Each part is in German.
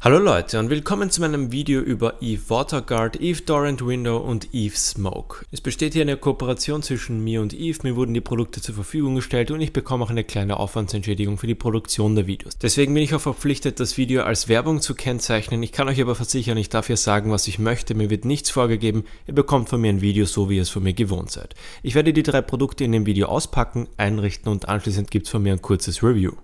Hallo Leute und willkommen zu meinem Video über Eve WaterGuard, Eve Torrent Window und Eve Smoke. Es besteht hier eine Kooperation zwischen mir und Eve, mir wurden die Produkte zur Verfügung gestellt und ich bekomme auch eine kleine Aufwandsentschädigung für die Produktion der Videos. Deswegen bin ich auch verpflichtet, das Video als Werbung zu kennzeichnen. Ich kann euch aber versichern, ich darf hier sagen, was ich möchte, mir wird nichts vorgegeben, ihr bekommt von mir ein Video, so wie ihr es von mir gewohnt seid. Ich werde die drei Produkte in dem Video auspacken, einrichten und anschließend gibt es von mir ein kurzes Review.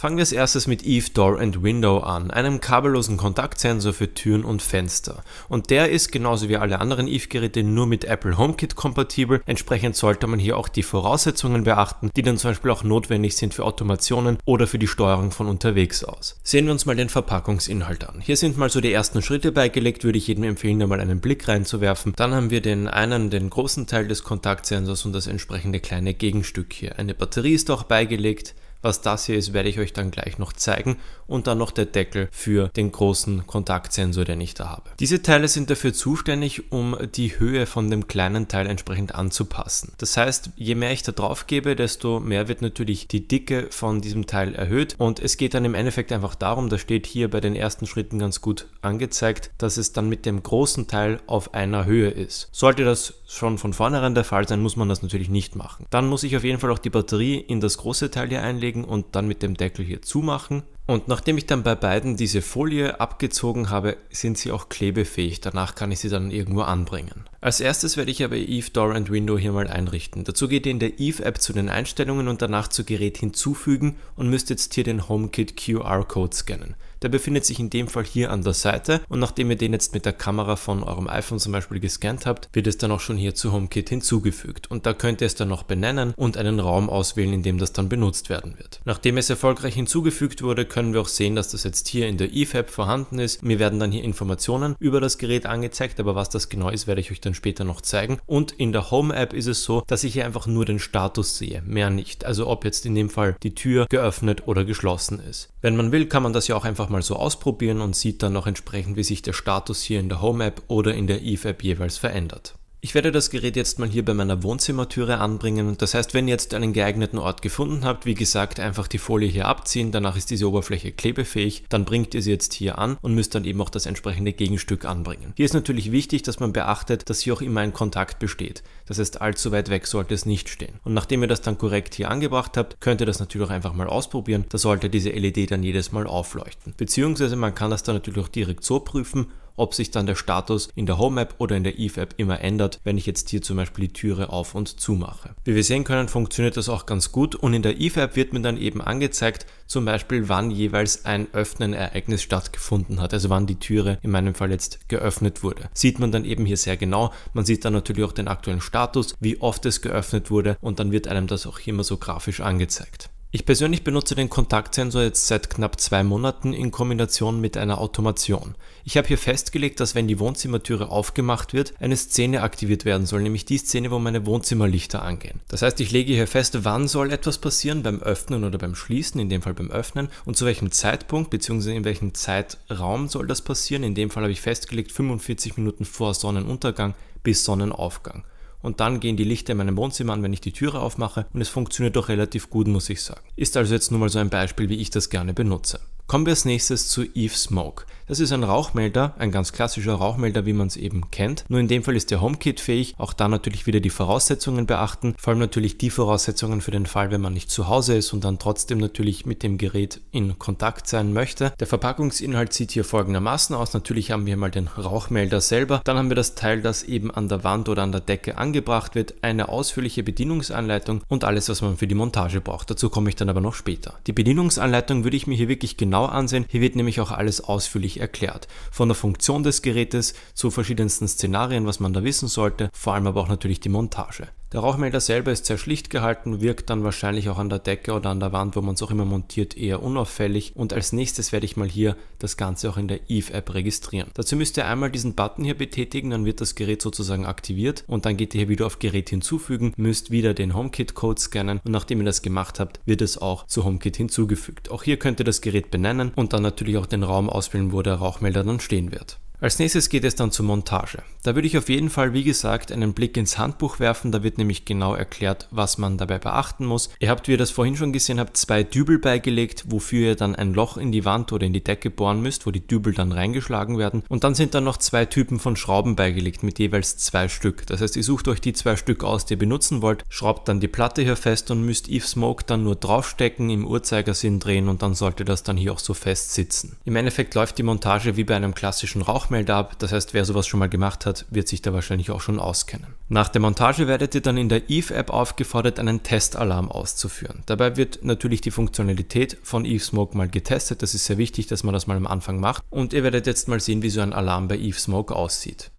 Fangen wir als erstes mit Eve Door and Window an, einem kabellosen Kontaktsensor für Türen und Fenster. Und der ist genauso wie alle anderen Eve-Geräte nur mit Apple HomeKit kompatibel. Entsprechend sollte man hier auch die Voraussetzungen beachten, die dann zum Beispiel auch notwendig sind für Automationen oder für die Steuerung von unterwegs aus. Sehen wir uns mal den Verpackungsinhalt an. Hier sind mal so die ersten Schritte beigelegt, würde ich jedem empfehlen, da mal einen Blick reinzuwerfen. Dann haben wir den einen, den großen Teil des Kontaktsensors und das entsprechende kleine Gegenstück hier. Eine Batterie ist auch beigelegt. Was das hier ist, werde ich euch dann gleich noch zeigen und dann noch der Deckel für den großen Kontaktsensor, den ich da habe. Diese Teile sind dafür zuständig, um die Höhe von dem kleinen Teil entsprechend anzupassen. Das heißt, je mehr ich da drauf gebe, desto mehr wird natürlich die Dicke von diesem Teil erhöht und es geht dann im Endeffekt einfach darum, das steht hier bei den ersten Schritten ganz gut angezeigt, dass es dann mit dem großen Teil auf einer Höhe ist. Sollte das schon von vornherein der Fall sein, muss man das natürlich nicht machen. Dann muss ich auf jeden Fall auch die Batterie in das große Teil hier einlegen einlegen und dann mit dem Deckel hier zumachen. Und nachdem ich dann bei beiden diese Folie abgezogen habe, sind sie auch klebefähig. Danach kann ich sie dann irgendwo anbringen. Als erstes werde ich aber Eve Door and Window hier mal einrichten. Dazu geht ihr in der Eve App zu den Einstellungen und danach zu Gerät hinzufügen und müsst jetzt hier den HomeKit QR Code scannen. Der befindet sich in dem Fall hier an der Seite und nachdem ihr den jetzt mit der Kamera von eurem iPhone zum Beispiel gescannt habt, wird es dann auch schon hier zu HomeKit hinzugefügt und da könnt ihr es dann noch benennen und einen Raum auswählen, in dem das dann benutzt werden wird. Nachdem es erfolgreich hinzugefügt wurde, können wir auch sehen, dass das jetzt hier in der Eve App vorhanden ist. Mir werden dann hier Informationen über das Gerät angezeigt, aber was das genau ist, werde ich euch dann dann später noch zeigen. Und in der Home-App ist es so, dass ich hier einfach nur den Status sehe, mehr nicht. Also ob jetzt in dem Fall die Tür geöffnet oder geschlossen ist. Wenn man will, kann man das ja auch einfach mal so ausprobieren und sieht dann noch entsprechend, wie sich der Status hier in der Home-App oder in der Eve-App jeweils verändert. Ich werde das Gerät jetzt mal hier bei meiner Wohnzimmertüre anbringen. Das heißt, wenn ihr jetzt einen geeigneten Ort gefunden habt, wie gesagt, einfach die Folie hier abziehen, danach ist diese Oberfläche klebefähig, dann bringt ihr sie jetzt hier an und müsst dann eben auch das entsprechende Gegenstück anbringen. Hier ist natürlich wichtig, dass man beachtet, dass hier auch immer ein Kontakt besteht. Das heißt, allzu weit weg sollte es nicht stehen. Und nachdem ihr das dann korrekt hier angebracht habt, könnt ihr das natürlich auch einfach mal ausprobieren. Da sollte diese LED dann jedes Mal aufleuchten. Beziehungsweise man kann das dann natürlich auch direkt so prüfen ob sich dann der Status in der Home App oder in der Eve App immer ändert, wenn ich jetzt hier zum Beispiel die Türe auf und zu mache. Wie wir sehen können, funktioniert das auch ganz gut und in der Eve App wird mir dann eben angezeigt, zum Beispiel wann jeweils ein Öffnen-Ereignis stattgefunden hat, also wann die Türe in meinem Fall jetzt geöffnet wurde. Sieht man dann eben hier sehr genau. Man sieht dann natürlich auch den aktuellen Status, wie oft es geöffnet wurde und dann wird einem das auch immer so grafisch angezeigt. Ich persönlich benutze den Kontaktsensor jetzt seit knapp zwei Monaten in Kombination mit einer Automation. Ich habe hier festgelegt, dass wenn die Wohnzimmertüre aufgemacht wird, eine Szene aktiviert werden soll, nämlich die Szene, wo meine Wohnzimmerlichter angehen. Das heißt, ich lege hier fest, wann soll etwas passieren, beim Öffnen oder beim Schließen, in dem Fall beim Öffnen, und zu welchem Zeitpunkt bzw. in welchem Zeitraum soll das passieren. In dem Fall habe ich festgelegt 45 Minuten vor Sonnenuntergang bis Sonnenaufgang und dann gehen die Lichter in meinem Wohnzimmer an, wenn ich die Türe aufmache und es funktioniert doch relativ gut, muss ich sagen. Ist also jetzt nur mal so ein Beispiel, wie ich das gerne benutze. Kommen wir als nächstes zu Eve Smoke. Das ist ein Rauchmelder, ein ganz klassischer Rauchmelder, wie man es eben kennt. Nur in dem Fall ist der HomeKit fähig. Auch da natürlich wieder die Voraussetzungen beachten. Vor allem natürlich die Voraussetzungen für den Fall, wenn man nicht zu Hause ist und dann trotzdem natürlich mit dem Gerät in Kontakt sein möchte. Der Verpackungsinhalt sieht hier folgendermaßen aus. Natürlich haben wir mal den Rauchmelder selber. Dann haben wir das Teil, das eben an der Wand oder an der Decke angebracht wird. Eine ausführliche Bedienungsanleitung und alles, was man für die Montage braucht. Dazu komme ich dann aber noch später. Die Bedienungsanleitung würde ich mir hier wirklich genau genauer ansehen. Hier wird nämlich auch alles ausführlich erklärt. Von der Funktion des Gerätes zu verschiedensten Szenarien, was man da wissen sollte, vor allem aber auch natürlich die Montage. Der Rauchmelder selber ist sehr schlicht gehalten, wirkt dann wahrscheinlich auch an der Decke oder an der Wand, wo man es auch immer montiert, eher unauffällig. Und als nächstes werde ich mal hier das Ganze auch in der Eve App registrieren. Dazu müsst ihr einmal diesen Button hier betätigen, dann wird das Gerät sozusagen aktiviert und dann geht ihr hier wieder auf Gerät hinzufügen, müsst wieder den HomeKit-Code scannen und nachdem ihr das gemacht habt, wird es auch zu HomeKit hinzugefügt. Auch hier könnt ihr das Gerät benennen und dann natürlich auch den Raum auswählen, wo der Rauchmelder dann stehen wird. Als nächstes geht es dann zur Montage. Da würde ich auf jeden Fall, wie gesagt, einen Blick ins Handbuch werfen. Da wird nämlich genau erklärt, was man dabei beachten muss. Ihr habt, wie ihr das vorhin schon gesehen habt, zwei Dübel beigelegt, wofür ihr dann ein Loch in die Wand oder in die Decke bohren müsst, wo die Dübel dann reingeschlagen werden. Und dann sind dann noch zwei Typen von Schrauben beigelegt mit jeweils zwei Stück. Das heißt, ihr sucht euch die zwei Stück aus, die ihr benutzen wollt, schraubt dann die Platte hier fest und müsst Eve Smoke dann nur draufstecken, im Uhrzeigersinn drehen und dann sollte das dann hier auch so fest sitzen. Im Endeffekt läuft die Montage wie bei einem klassischen Rauch ab. das heißt, wer sowas schon mal gemacht hat, wird sich da wahrscheinlich auch schon auskennen. Nach der Montage werdet ihr dann in der Eve-App aufgefordert, einen Testalarm auszuführen. Dabei wird natürlich die Funktionalität von Eve Smoke mal getestet, das ist sehr wichtig, dass man das mal am Anfang macht und ihr werdet jetzt mal sehen, wie so ein Alarm bei Eve Smoke aussieht.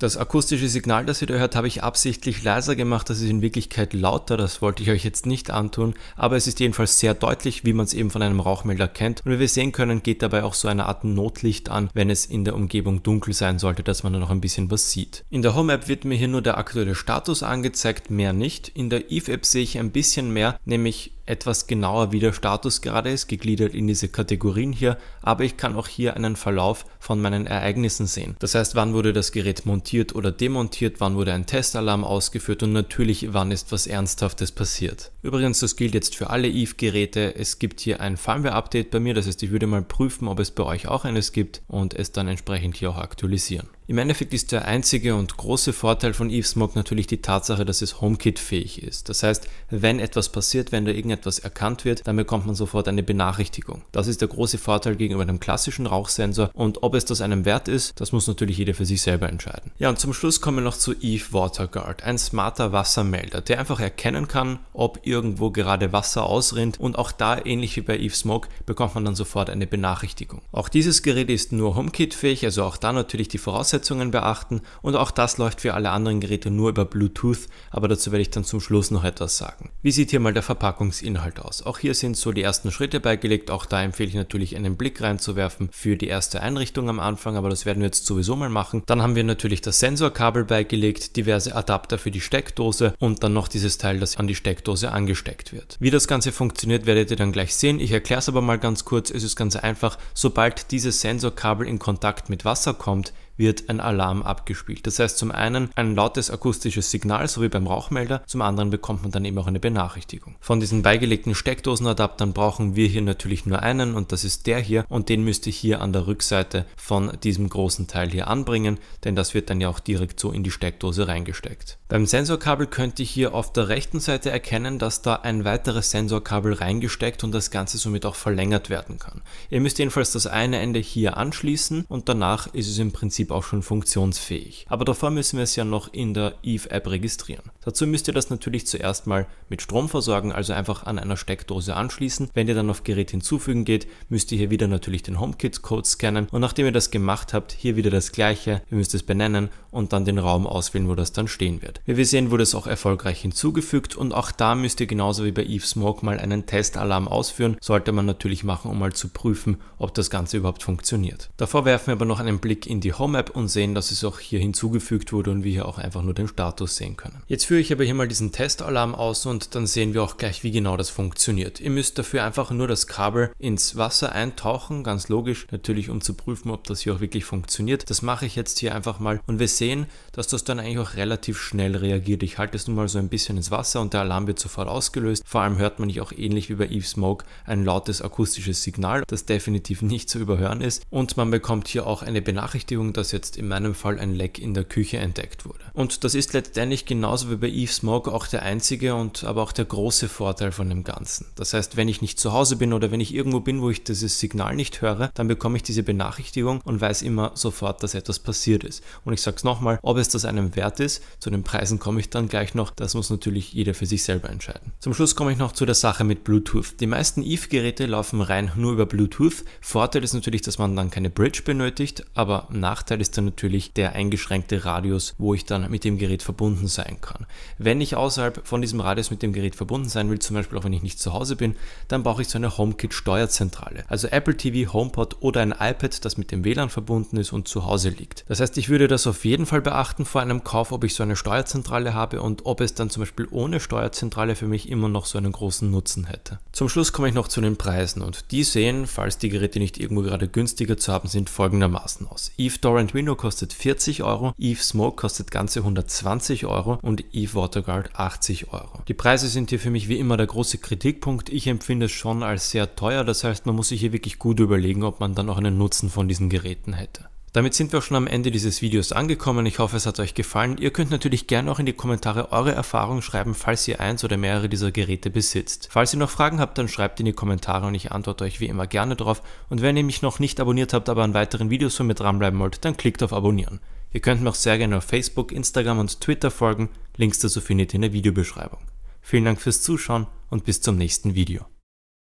Das akustische Signal, das ihr da hört, habe ich absichtlich leiser gemacht. Das ist in Wirklichkeit lauter. Das wollte ich euch jetzt nicht antun. Aber es ist jedenfalls sehr deutlich, wie man es eben von einem Rauchmelder kennt. Und wie wir sehen können, geht dabei auch so eine Art Notlicht an, wenn es in der Umgebung dunkel sein sollte, dass man da noch ein bisschen was sieht. In der Home App wird mir hier nur der aktuelle Status angezeigt, mehr nicht. In der Eve App sehe ich ein bisschen mehr, nämlich etwas genauer, wie der Status gerade ist, gegliedert in diese Kategorien hier, aber ich kann auch hier einen Verlauf von meinen Ereignissen sehen. Das heißt, wann wurde das Gerät montiert oder demontiert, wann wurde ein Testalarm ausgeführt und natürlich, wann ist was Ernsthaftes passiert. Übrigens, das gilt jetzt für alle Eve-Geräte. Es gibt hier ein Firmware-Update bei mir, das heißt, ich würde mal prüfen, ob es bei euch auch eines gibt und es dann entsprechend hier auch aktualisieren. Im Endeffekt ist der einzige und große Vorteil von EveSmog natürlich die Tatsache, dass es HomeKit-fähig ist. Das heißt, wenn etwas passiert, wenn da irgendetwas erkannt wird, dann bekommt man sofort eine Benachrichtigung. Das ist der große Vorteil gegenüber einem klassischen Rauchsensor und ob es das einem wert ist, das muss natürlich jeder für sich selber entscheiden. Ja, und zum Schluss kommen wir noch zu Eve WaterGuard, ein smarter Wassermelder, der einfach erkennen kann, ob irgendwo gerade Wasser ausrinnt und auch da, ähnlich wie bei EveSmog, bekommt man dann sofort eine Benachrichtigung. Auch dieses Gerät ist nur HomeKit-fähig, also auch da natürlich die Voraussetzungen Voraussetzungen beachten und auch das läuft für alle anderen Geräte nur über Bluetooth, aber dazu werde ich dann zum Schluss noch etwas sagen. Wie sieht hier mal der Verpackungsinhalt aus? Auch hier sind so die ersten Schritte beigelegt, auch da empfehle ich natürlich einen Blick reinzuwerfen für die erste Einrichtung am Anfang, aber das werden wir jetzt sowieso mal machen. Dann haben wir natürlich das Sensorkabel beigelegt, diverse Adapter für die Steckdose und dann noch dieses Teil, das an die Steckdose angesteckt wird. Wie das Ganze funktioniert, werdet ihr dann gleich sehen. Ich erkläre es aber mal ganz kurz. Es ist ganz einfach, sobald dieses Sensorkabel in Kontakt mit Wasser kommt, wird ein Alarm abgespielt. Das heißt zum einen ein lautes akustisches Signal, so wie beim Rauchmelder, zum anderen bekommt man dann eben auch eine Benachrichtigung. Von diesen beigelegten Steckdosenadaptern brauchen wir hier natürlich nur einen und das ist der hier und den müsst ihr hier an der Rückseite von diesem großen Teil hier anbringen, denn das wird dann ja auch direkt so in die Steckdose reingesteckt. Beim Sensorkabel könnt ihr hier auf der rechten Seite erkennen, dass da ein weiteres Sensorkabel reingesteckt und das Ganze somit auch verlängert werden kann. Ihr müsst jedenfalls das eine Ende hier anschließen und danach ist es im Prinzip Prinzip auch schon funktionsfähig. Aber davor müssen wir es ja noch in der Eve App registrieren. Dazu müsst ihr das natürlich zuerst mal mit Strom versorgen, also einfach an einer Steckdose anschließen. Wenn ihr dann auf Gerät hinzufügen geht, müsst ihr hier wieder natürlich den HomeKit-Code scannen und nachdem ihr das gemacht habt, hier wieder das gleiche, ihr müsst es benennen und dann den Raum auswählen, wo das dann stehen wird. Wie wir sehen, wurde es auch erfolgreich hinzugefügt und auch da müsst ihr genauso wie bei Eve Smoke mal einen Testalarm ausführen, sollte man natürlich machen, um mal zu prüfen, ob das Ganze überhaupt funktioniert. Davor werfen wir aber noch einen Blick in die Home Roadmap und sehen, dass es auch hier hinzugefügt wurde und wir hier auch einfach nur den Status sehen können. Jetzt führe ich aber hier mal diesen Testalarm aus und dann sehen wir auch gleich, wie genau das funktioniert. Ihr müsst dafür einfach nur das Kabel ins Wasser eintauchen, ganz logisch, natürlich um zu prüfen, ob das hier auch wirklich funktioniert. Das mache ich jetzt hier einfach mal und wir sehen, dass das dann eigentlich auch relativ schnell reagiert. Ich halte es nun mal so ein bisschen ins Wasser und der Alarm wird sofort ausgelöst. Vor allem hört man nicht auch ähnlich wie bei Eve Smoke ein lautes akustisches Signal, das definitiv nicht zu überhören ist und man bekommt hier auch eine Benachrichtigung, dass dass jetzt in meinem Fall ein Leck in der Küche entdeckt wurde. Und das ist letztendlich genauso wie bei Eve Smoke auch der einzige und aber auch der große Vorteil von dem Ganzen. Das heißt, wenn ich nicht zu Hause bin oder wenn ich irgendwo bin, wo ich dieses Signal nicht höre, dann bekomme ich diese Benachrichtigung und weiß immer sofort, dass etwas passiert ist. Und ich sage es nochmal, ob es das einem wert ist, zu den Preisen komme ich dann gleich noch, das muss natürlich jeder für sich selber entscheiden. Zum Schluss komme ich noch zu der Sache mit Bluetooth. Die meisten Eve-Geräte laufen rein nur über Bluetooth. Vorteil ist natürlich, dass man dann keine Bridge benötigt, aber Nachteil Vorteil ist dann natürlich der eingeschränkte Radius, wo ich dann mit dem Gerät verbunden sein kann. Wenn ich außerhalb von diesem Radius mit dem Gerät verbunden sein will, zum Beispiel auch wenn ich nicht zu Hause bin, dann brauche ich so eine HomeKit-Steuerzentrale. Also Apple TV, HomePod oder ein iPad, das mit dem WLAN verbunden ist und zu Hause liegt. Das heißt, ich würde das auf jeden Fall beachten vor einem Kauf, ob ich so eine Steuerzentrale habe und ob es dann zum Beispiel ohne Steuerzentrale für mich immer noch so einen großen Nutzen hätte. Zum Schluss komme ich noch zu den Preisen und die sehen, falls die Geräte nicht irgendwo gerade günstiger zu haben sind, folgendermaßen aus. Eve Doran Orange Window kostet 40 Euro, Eve Smoke kostet ganze 120 Euro und Eve Waterguard 80 Euro. Die Preise sind hier für mich wie immer der große Kritikpunkt. Ich empfinde es schon als sehr teuer, das heißt man muss sich hier wirklich gut überlegen, ob man dann auch einen Nutzen von diesen Geräten hätte. Damit sind wir schon am Ende dieses Videos angekommen. Ich hoffe, es hat euch gefallen. Ihr könnt natürlich gerne auch in die Kommentare eure Erfahrungen schreiben, falls ihr eins oder mehrere dieser Geräte besitzt. Falls ihr noch Fragen habt, dann schreibt in die Kommentare und ich antworte euch wie immer gerne drauf. Und wenn ihr mich noch nicht abonniert habt, aber an weiteren Videos von mir dranbleiben wollt, dann klickt auf Abonnieren. Ihr könnt mir auch sehr gerne auf Facebook, Instagram und Twitter folgen. Links dazu findet ihr in der Videobeschreibung. Vielen Dank fürs Zuschauen und bis zum nächsten Video.